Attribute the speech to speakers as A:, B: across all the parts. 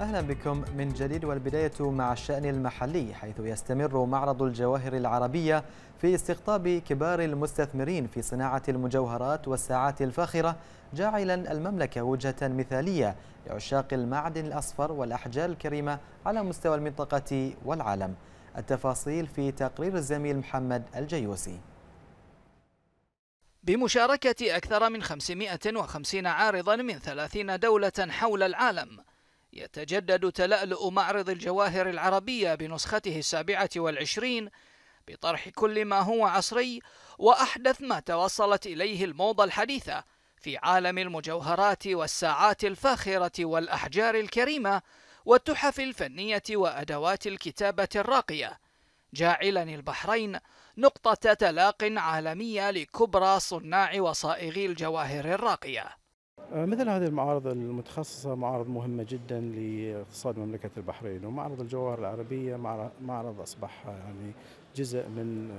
A: أهلا بكم من جديد والبداية مع الشأن المحلي حيث يستمر معرض الجواهر العربية في استقطاب كبار المستثمرين في صناعة المجوهرات والساعات الفاخرة جاعلا المملكة وجهة مثالية لعشاق المعدن الأصفر والأحجار الكريمة على مستوى المنطقة والعالم التفاصيل في تقرير الزميل محمد الجيوسي
B: بمشاركة أكثر من 550 عارضا من 30 دولة حول العالم يتجدد تلألؤ معرض الجواهر العربية بنسخته السابعة والعشرين بطرح كل ما هو عصري وأحدث ما توصلت إليه الموضة الحديثة في عالم المجوهرات والساعات الفاخرة والأحجار الكريمة والتحف الفنية وأدوات الكتابة الراقية جاعلا البحرين نقطة تلاق عالمية لكبرى صناع وصائغي الجواهر الراقية
A: مثل هذه المعارض المتخصصة معارض مهمة جدا لاقتصاد مملكة البحرين ومعرض الجواهر العربية معرض أصبح يعني جزء من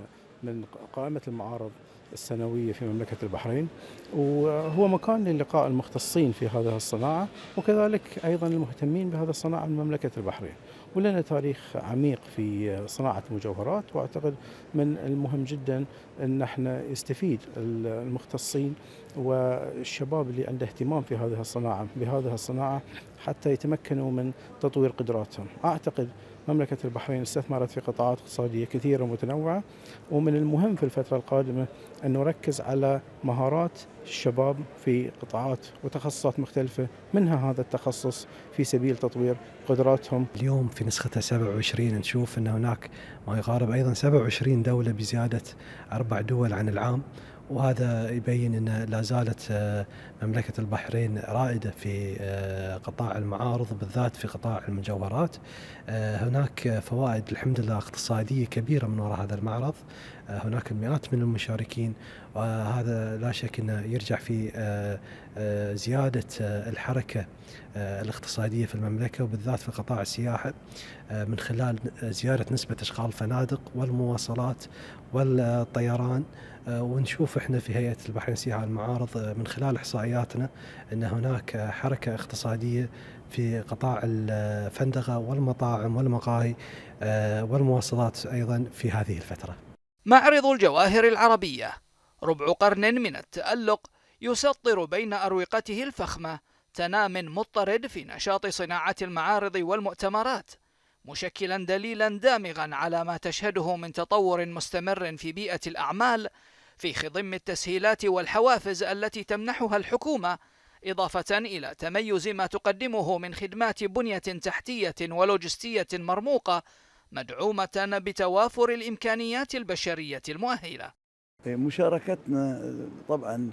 A: من قائمة المعارض السنوية في مملكة البحرين وهو مكان للقاء المختصين في هذه الصناعة وكذلك أيضا المهتمين بهذه الصناعة من مملكة البحرين ولنا تاريخ عميق في صناعة المجوهرات وأعتقد من المهم جدا أن احنا يستفيد المختصين والشباب اللي عنده اهتمام في هذه الصناعة بهذه الصناعة حتى يتمكنوا من تطوير قدراتهم أعتقد مملكة البحرين استثمرت في قطاعات اقتصادية كثيرة متنوعة ومن المهم في الفترة القادمة أن نركز على مهارات الشباب في قطاعات وتخصصات مختلفة منها هذا التخصص في سبيل تطوير قدراتهم اليوم في نسختها 27 نشوف أن هناك ما يقارب أيضا 27 دولة بزيادة أربع دول عن العام وهذا يبين ان لا زالت آه، مملكه البحرين رائده في آه، قطاع المعارض بالذات في قطاع المجوهرات آه، هناك فوائد الحمد لله اقتصاديه كبيره من وراء هذا المعرض آه، هناك المئات من المشاركين وهذا لا شك انه يرجع في آه، آه، زياده الحركه الاقتصاديه في المملكه وبالذات في قطاع السياحه من خلال زياده نسبه اشغال الفنادق والمواصلات والطيران ونشوف احنا في هيئه البحرين السياحه المعارض من خلال احصائياتنا ان هناك حركه اقتصاديه في قطاع الفندقه والمطاعم والمقاهي والمواصلات ايضا في هذه الفتره.
B: معرض الجواهر العربية ربع قرن من التألق يسطر بين أروقته الفخمة تنام مضطرد في نشاط صناعة المعارض والمؤتمرات مشكلا دليلا دامغا على ما تشهده من تطور مستمر في بيئة الأعمال في خضم التسهيلات والحوافز التي تمنحها الحكومة إضافة إلى تميز ما تقدمه من خدمات بنية تحتية ولوجستية مرموقة مدعومة بتوافر الإمكانيات البشرية المؤهلة
A: مشاركتنا طبعا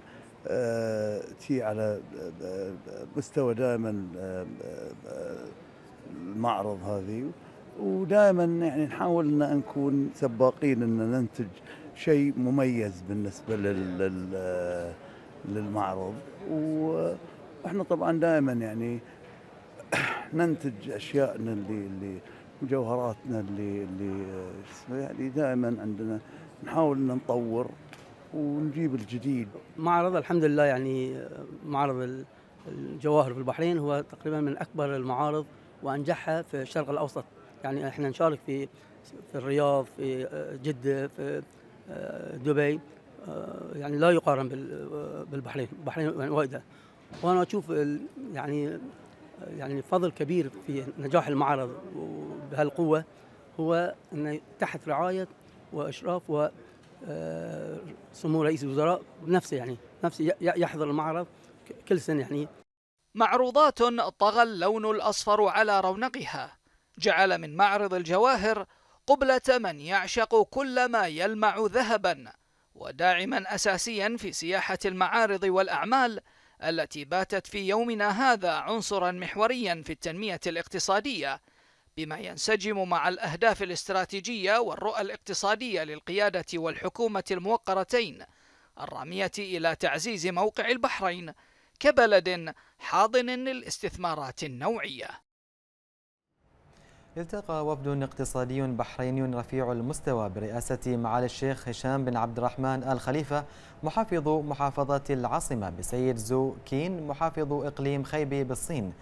A: آه، تي على آه، مستوى دائما آه، المعرض هذه ودائما يعني نحاول ان نكون سباقين ان ننتج شيء مميز بالنسبه لل للمعرض واحنا طبعا دائما يعني ننتج اشياء اللي اللي مجوهراتنا اللي اللي يعني دائما عندنا نحاول ان نطور ونجيب الجديد. معرض الحمد لله يعني معرض الجواهر في البحرين هو تقريبا من اكبر المعارض وانجحها في الشرق الاوسط، يعني احنا نشارك في في الرياض في آه، جده في آه، دبي آه، يعني لا يقارن بالبحرين، البحرين وايده. وانا اشوف يعني يعني فضل كبير في نجاح المعرض بهالقوه هو انه تحت رعايه واشراف و آه، سمو رئيس الوزراء بنفسه يعني نفسه يحضر المعرض كل سنه يعني
B: معروضات طغى اللون الاصفر على رونقها جعل من معرض الجواهر قبلة من يعشق كل ما يلمع ذهبا وداعما أساسيا في سياحة المعارض والأعمال التي باتت في يومنا هذا عنصرا محوريا في التنمية الاقتصادية بما ينسجم مع الأهداف الاستراتيجية والرؤى الاقتصادية للقيادة والحكومة الموقرتين الرامية إلى تعزيز موقع البحرين كبلد حاضن للاستثمارات النوعية
A: التقى وفد اقتصادي بحريني رفيع المستوى برئاسة معالي الشيخ هشام بن عبد الرحمن آل خليفة محافظ محافظة العاصمة بسيد زو كين محافظ إقليم خيبي بالصين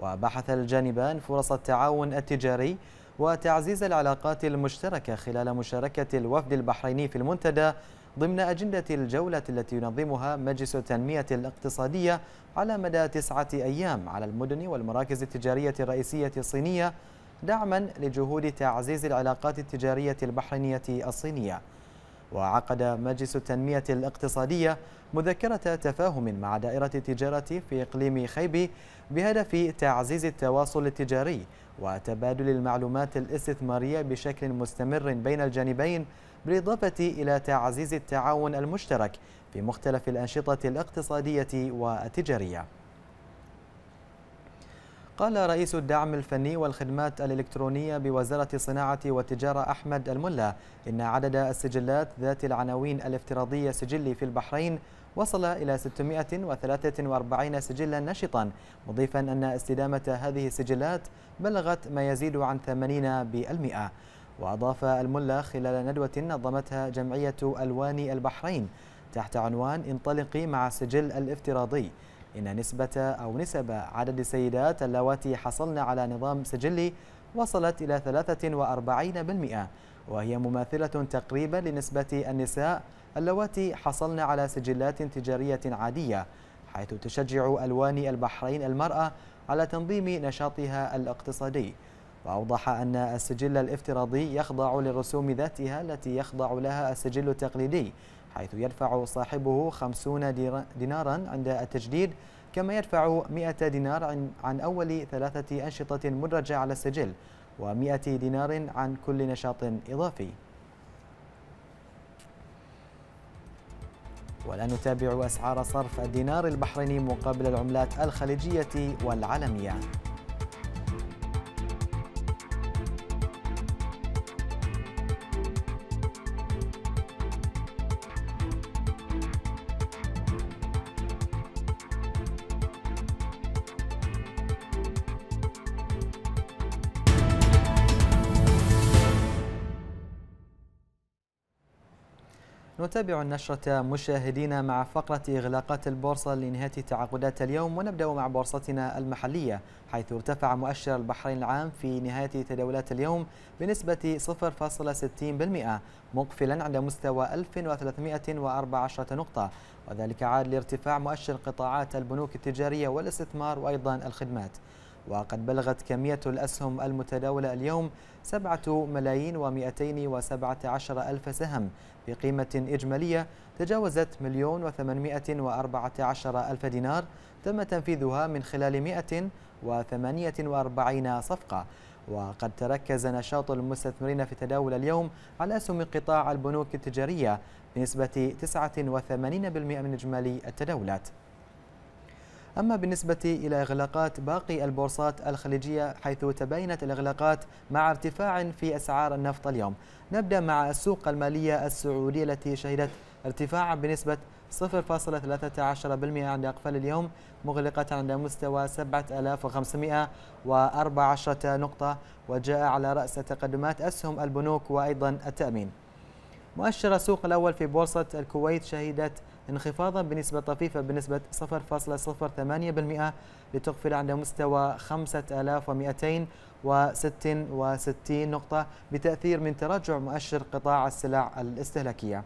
A: وبحث الجانبان فرص التعاون التجاري وتعزيز العلاقات المشتركة خلال مشاركة الوفد البحريني في المنتدى ضمن أجندة الجولة التي ينظمها مجلس التنمية الاقتصادية على مدى تسعة أيام على المدن والمراكز التجارية الرئيسية الصينية دعما لجهود تعزيز العلاقات التجارية البحرينية الصينية وعقد مجلس التنمية الاقتصادية مذكرة تفاهم مع دائرة التجارة في إقليم خيبي بهدف تعزيز التواصل التجاري وتبادل المعلومات الاستثمارية بشكل مستمر بين الجانبين بالإضافة إلى تعزيز التعاون المشترك في مختلف الأنشطة الاقتصادية والتجارية قال رئيس الدعم الفني والخدمات الإلكترونية بوزارة الصناعة والتجارة أحمد الملا إن عدد السجلات ذات العناوين الافتراضية سجلي في البحرين وصل إلى 643 سجلا نشطا مضيفا أن استدامة هذه السجلات بلغت ما يزيد عن 80 بالمئة وأضاف الملا خلال ندوة نظمتها جمعية ألوان البحرين تحت عنوان انطلقي مع السجل الافتراضي إن نسبة أو نسب عدد السيدات اللواتي حصلن على نظام سجلي وصلت إلى 43% وهي مماثلة تقريبا لنسبة النساء اللواتي حصلن على سجلات تجارية عادية حيث تشجع ألوان البحرين المرأة على تنظيم نشاطها الاقتصادي وأوضح أن السجل الافتراضي يخضع للرسوم ذاتها التي يخضع لها السجل التقليدي حيث يدفع صاحبه 50 دينارا عند التجديد كما يدفع 100 دينار عن أول ثلاثة أنشطة مدرجة على السجل و100 دينار عن كل نشاط إضافي والآن نتابع أسعار صرف الدينار البحريني مقابل العملات الخليجية والعالمية نتابع النشرة مشاهدينا مع فقرة إغلاقات البورصة لنهاية تعاقدات اليوم ونبدأ مع بورصتنا المحلية حيث ارتفع مؤشر البحرين العام في نهاية تداولات اليوم بنسبة 0.60% مقفلا عند مستوى 1314 نقطة وذلك عاد لارتفاع مؤشر قطاعات البنوك التجارية والاستثمار وأيضا الخدمات وقد بلغت كمية الأسهم المتداولة اليوم 7 ملايين و217 ألف سهم بقيمة إجمالية تجاوزت مليون و814 ألف دينار تم تنفيذها من خلال 148 صفقة وقد تركز نشاط المستثمرين في تداول اليوم على أسهم قطاع البنوك التجارية بنسبة 89% من إجمالي التداولات أما بالنسبة إلى إغلاقات باقي البورصات الخليجية حيث تباينت الإغلاقات مع ارتفاع في أسعار النفط اليوم نبدأ مع السوق المالية السعودية التي شهدت ارتفاعا بنسبة 0.13% عند أقفال اليوم مغلقة عند مستوى 7514 نقطة وجاء على رأس تقدمات أسهم البنوك وأيضا التأمين مؤشر السوق الأول في بورصة الكويت شهدت انخفاضا بنسبة طفيفة بنسبة 0.08% لتقفل عند مستوى 5266 نقطة بتأثير من تراجع مؤشر قطاع السلع الاستهلاكية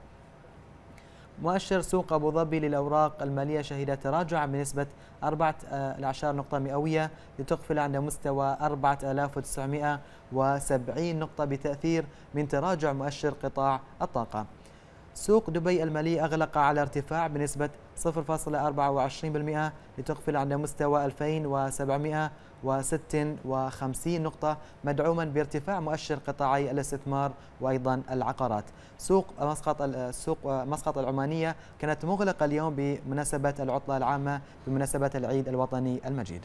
A: مؤشر سوق أبو ظبي للأوراق المالية شهد تراجعا بنسبة 14 نقطة مئوية لتقفل عند مستوى 4970 نقطة بتأثير من تراجع مؤشر قطاع الطاقة سوق دبي المالي أغلق على ارتفاع بنسبة 0.24% لتقفل عند مستوى 2756 نقطة مدعوما بارتفاع مؤشر قطاعي الاستثمار وأيضا العقارات سوق مسقط السوق مسقط العمانية كانت مغلقة اليوم بمناسبة العطلة العامة بمناسبة العيد الوطني المجيد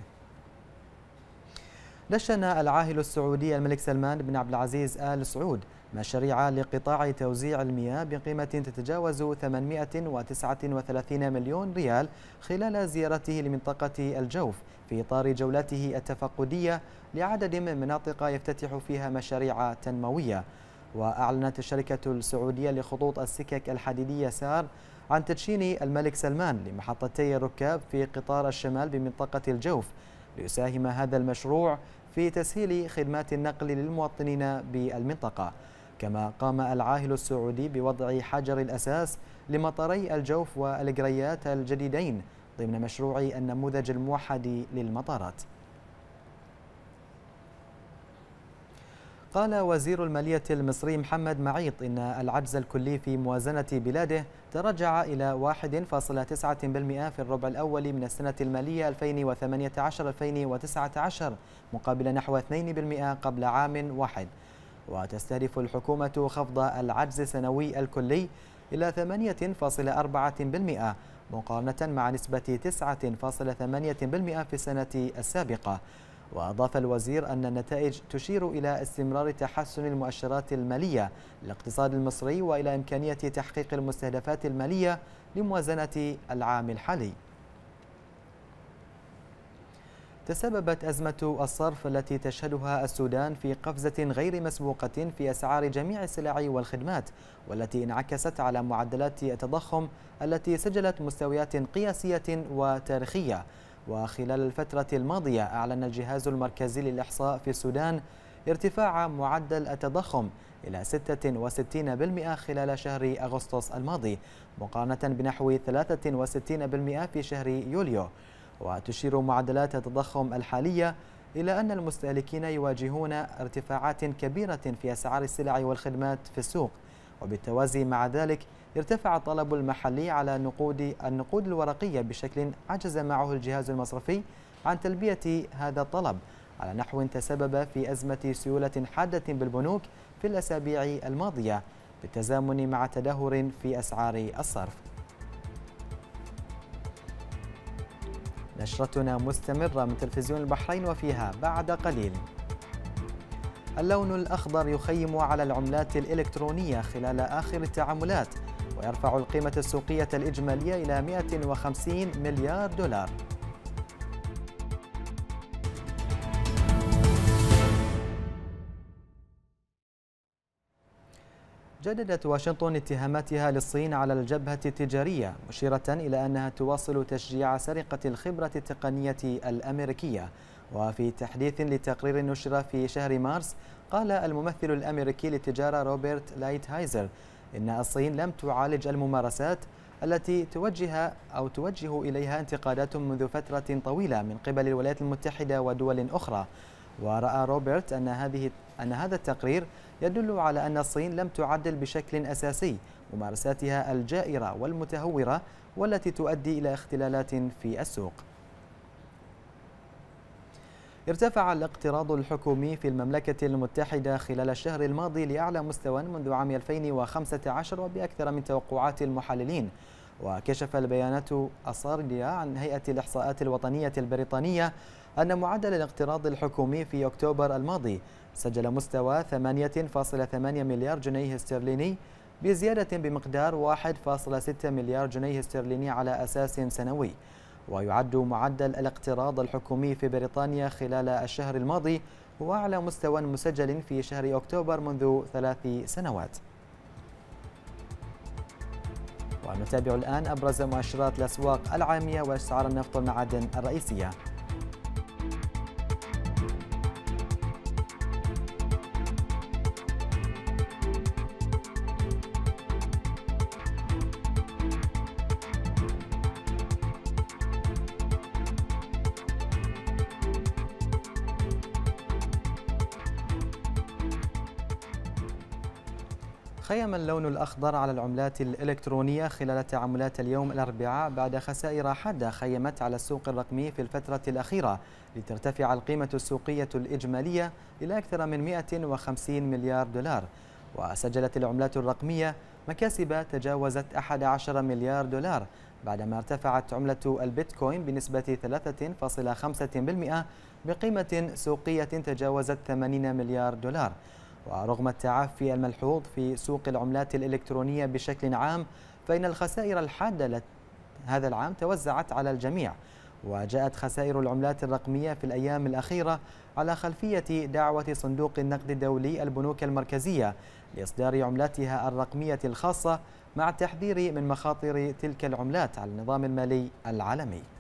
A: دشن العاهل السعودي الملك سلمان بن عبد العزيز آل سعود مشاريع لقطاع توزيع المياه بقيمة تتجاوز 839 مليون ريال خلال زيارته لمنطقة الجوف في إطار جولته التفقدية لعدد من مناطق يفتتح فيها مشاريع تنموية وأعلنت الشركة السعودية لخطوط السكك الحديدية سار عن تدشين الملك سلمان لمحطتي الركاب في قطار الشمال بمنطقة الجوف ليساهم هذا المشروع في تسهيل خدمات النقل للمواطنين بالمنطقة كما قام العاهل السعودي بوضع حجر الأساس لمطاري الجوف والقريات الجديدين ضمن مشروع النموذج الموحد للمطارات قال وزير المالية المصري محمد معيط إن العجز الكلي في موازنة بلاده تراجع إلى 1.9% في الربع الأول من السنة المالية 2018-2019 مقابل نحو 2% قبل عام واحد وتستهدف الحكومة خفض العجز السنوي الكلي إلى 8.4% مقارنة مع نسبة 9.8% في السنة السابقة وأضاف الوزير أن النتائج تشير إلى استمرار تحسن المؤشرات المالية للاقتصاد المصري وإلى إمكانية تحقيق المستهدفات المالية لموازنة العام الحالي تسببت أزمة الصرف التي تشهدها السودان في قفزة غير مسبوقة في أسعار جميع السلع والخدمات والتي انعكست على معدلات التضخم التي سجلت مستويات قياسية وتاريخية وخلال الفترة الماضية أعلن الجهاز المركزي للإحصاء في السودان ارتفاع معدل التضخم إلى 66% خلال شهر أغسطس الماضي مقارنة بنحو 63% في شهر يوليو وتشير معدلات التضخم الحالية إلى أن المستهلكين يواجهون ارتفاعات كبيرة في أسعار السلع والخدمات في السوق وبالتوازي مع ذلك ارتفع الطلب المحلي على نقود النقود الورقية بشكل عجز معه الجهاز المصرفي عن تلبية هذا الطلب على نحو تسبب في أزمة سيولة حادة بالبنوك في الأسابيع الماضية بالتزامن مع تدهور في أسعار الصرف نشرتنا مستمرة من تلفزيون البحرين وفيها بعد قليل اللون الأخضر يخيم على العملات الإلكترونية خلال آخر التعاملات ويرفع القيمة السوقية الإجمالية إلى 150 مليار دولار جددت واشنطن اتهاماتها للصين على الجبهة التجارية مشيرة إلى أنها تواصل تشجيع سرقة الخبرة التقنية الأمريكية وفي تحديث لتقرير نشر في شهر مارس قال الممثل الأمريكي للتجارة روبرت لايتهايزر إن الصين لم تعالج الممارسات التي توجه أو توجه إليها انتقادات منذ فترة طويلة من قبل الولايات المتحدة ودول أخرى ورأى روبرت أن هذه أن هذا التقرير يدل على أن الصين لم تعدل بشكل أساسي ممارساتها الجائرة والمتهورة والتي تؤدي إلى اختلالات في السوق ارتفع الاقتراض الحكومي في المملكة المتحدة خلال الشهر الماضي لأعلى مستوى منذ عام 2015 وبأكثر من توقعات المحللين وكشف البيانات الصاردة عن هيئة الإحصاءات الوطنية البريطانية أن معدل الاقتراض الحكومي في أكتوبر الماضي سجل مستوى 8.8 مليار جنيه استرليني بزيادة بمقدار 1.6 مليار جنيه استرليني على أساس سنوي ويعد معدل الاقتراض الحكومي في بريطانيا خلال الشهر الماضي هو أعلى مستوى مسجل في شهر أكتوبر منذ ثلاث سنوات ونتابع الآن أبرز مؤشرات الأسواق العامية وأسعار النفط والمعادن الرئيسية اللون الأخضر على العملات الإلكترونية خلال تعاملات اليوم الأربعاء بعد خسائر حادة خيمت على السوق الرقمي في الفترة الأخيرة لترتفع القيمة السوقية الإجمالية إلى أكثر من 150 مليار دولار وسجلت العملات الرقمية مكاسب تجاوزت 11 مليار دولار بعدما ارتفعت عملة البيتكوين بنسبة 3.5% بقيمة سوقية تجاوزت 80 مليار دولار ورغم التعافي الملحوظ في سوق العملات الإلكترونية بشكل عام فإن الخسائر الحادة هذا العام توزعت على الجميع وجاءت خسائر العملات الرقمية في الأيام الأخيرة على خلفية دعوة صندوق النقد الدولي البنوك المركزية لإصدار عملاتها الرقمية الخاصة مع التحذير من مخاطر تلك العملات على النظام المالي العالمي